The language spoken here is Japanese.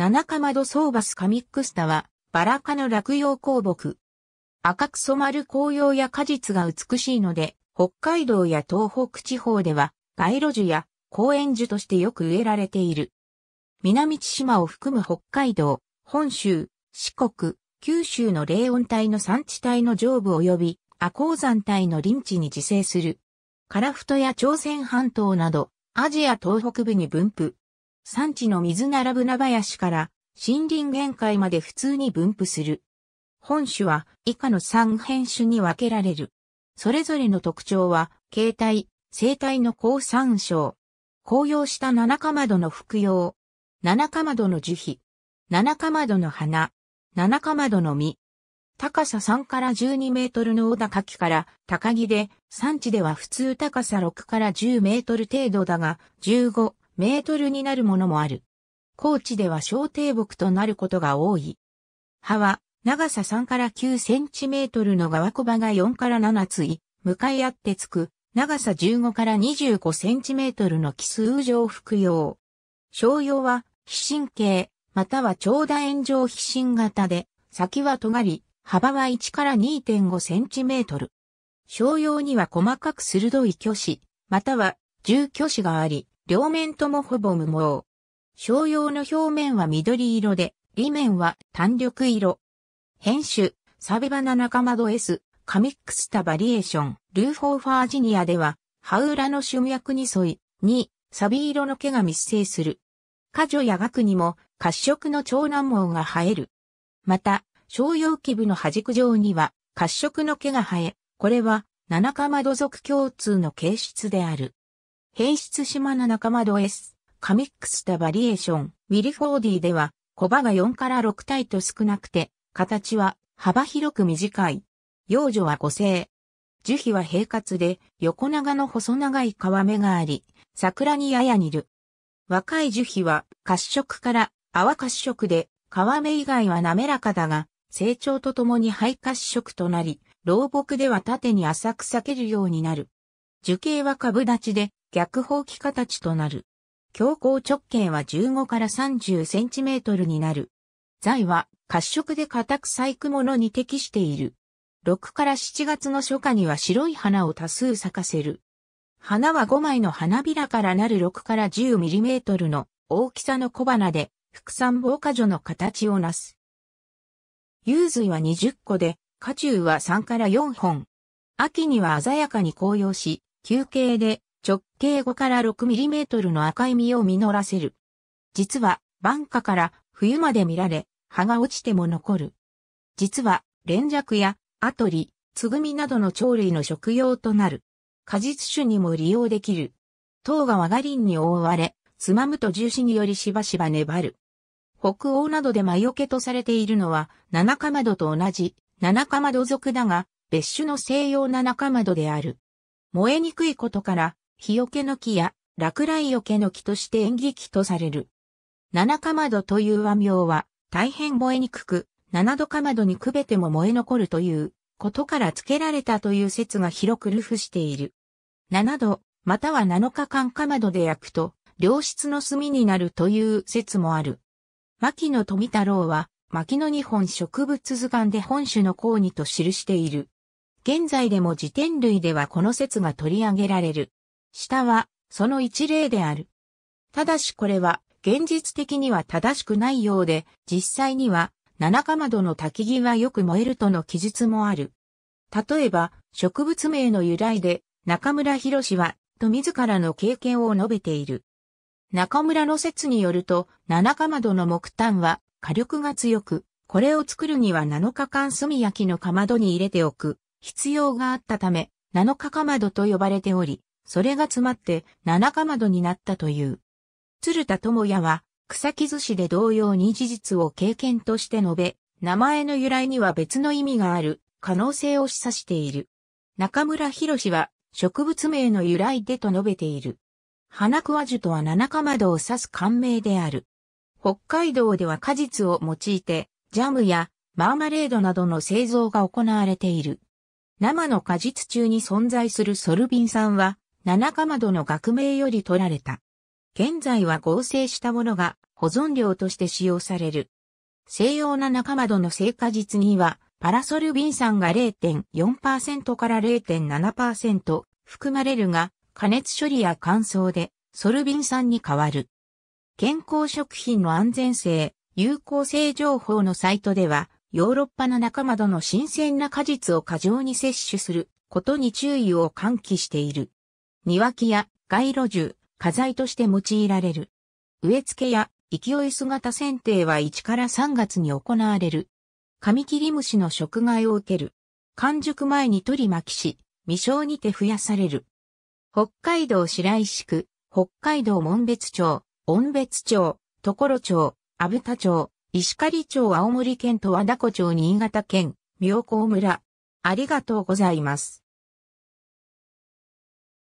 七かまどソーバスカミックスタは、バラ科の落葉鉱木。赤く染まる紅葉や果実が美しいので、北海道や東北地方では、街路樹や公園樹としてよく植えられている。南千島を含む北海道、本州、四国、九州の霊温帯の産地帯の上部及び、阿鉱山帯の林地に自生する。樺太や朝鮮半島など、アジア東北部に分布。産地の水並ぶ名林から森林限界まで普通に分布する。本種は以下の3変種に分けられる。それぞれの特徴は、形態、生態の高参照。紅葉した七かまどの服用。七かまどの樹皮。七かまどの花。七かまどの実。高さ3から12メートルの小高木から高木で、産地では普通高さ6から10メートル程度だが、15、メートルになるものもある。高地では小低木となることが多い。葉は長さ3から9センチメートルの側小葉が4から7つい、向かい合ってつく、長さ15から25センチメートルの奇数状服用。商用は、非神経、または長楕円状非心型で、先は尖り、幅は1から2.5センチメートル。商用には細かく鋭い虚子、または重虚子があり、両面ともほぼ無毛。商用の表面は緑色で、裏面は単緑色。編集、サビバナ仲間ド S、カミックスタバリエーション、ルーフォーファージニアでは、ハウラの主脈に沿い、に、サビ色の毛が密生する。花女や額にも、褐色の長男毛が生える。また、商用基部の端く上には、褐色の毛が生え、これは、七カマド族共通の形質である。変質島の仲ドエ S、カミックスタバリエーション、ウィリフォーディでは、コバが4から6体と少なくて、形は幅広く短い。幼女は個性。樹皮は平滑で、横長の細長い皮目があり、桜にやや似る。若い樹皮は褐色から泡褐色で、皮目以外は滑らかだが、成長とともに肺褐色となり、老木では縦に浅く裂けるようになる。樹形は株立ちで、逆放棄形となる。強行直径は15から30センチメートルになる。材は褐色で固く細工物に適している。6から7月の初夏には白い花を多数咲かせる。花は5枚の花びらからなる6から10ミリメートルの大きさの小花で、副産防火所の形をなす。幽髄は20個で、花中は3から4本。秋には鮮やかに紅葉し、休憩で直径5から 6mm の赤い実を実らせる。実は、晩夏から冬まで見られ、葉が落ちても残る。実は、連弱や、アトリ、つぐみなどの鳥類の食用となる。果実種にも利用できる。糖が和が林に覆われ、つまむと重視によりしばしば粘る。北欧などで魔除けとされているのは、七かまどと同じ、七かまど属だが、別種の西洋七かまどである。燃えにくいことから、日よけの木や落雷よけの木として演劇とされる。七かまどという和名は大変燃えにくく、七度かまどにくべても燃え残るということから付けられたという説が広く流布している。七度、または七日間かまどで焼くと、良質の炭になるという説もある。牧野富太郎は、牧野日本植物図鑑で本種の項にと記している。現在でも辞典類ではこの説が取り上げられる。下は、その一例である。ただしこれは、現実的には正しくないようで、実際には、七かまどの焚き木はよく燃えるとの記述もある。例えば、植物名の由来で、中村博士は、と自らの経験を述べている。中村の説によると、七かまどの木炭は火力が強く、これを作るには7日間炭焼きのかまどに入れておく必要があったため、7日かまどと呼ばれており、それが詰まって七かまどになったという。鶴田智也は、草木寿司で同様に事実を経験として述べ、名前の由来には別の意味がある可能性を示唆している。中村博士は植物名の由来でと述べている。花桑樹とは七かまどを指す感名である。北海道では果実を用いて、ジャムやマーマレードなどの製造が行われている。生の果実中に存在するソルビン酸は、七かまどの学名より取られた。現在は合成したものが保存料として使用される。西洋七かまどの成果実には、パラソルビン酸が0.4%から0.7%含まれるが、加熱処理や乾燥でソルビン酸に変わる。健康食品の安全性、有効性情報のサイトでは、ヨーロッパの仲間どの新鮮な果実を過剰に摂取することに注意を喚起している。庭木や街路樹、花材として用いられる。植え付けや勢い姿剪定は1から3月に行われる。カ切り虫の食害を受ける。完熟前に取り巻きし、未生にて増やされる。北海道白石区、北海道門別町、温別町、所町、阿武田町、石狩町青森県と和田湖町新潟県、妙高村。ありがとうございます。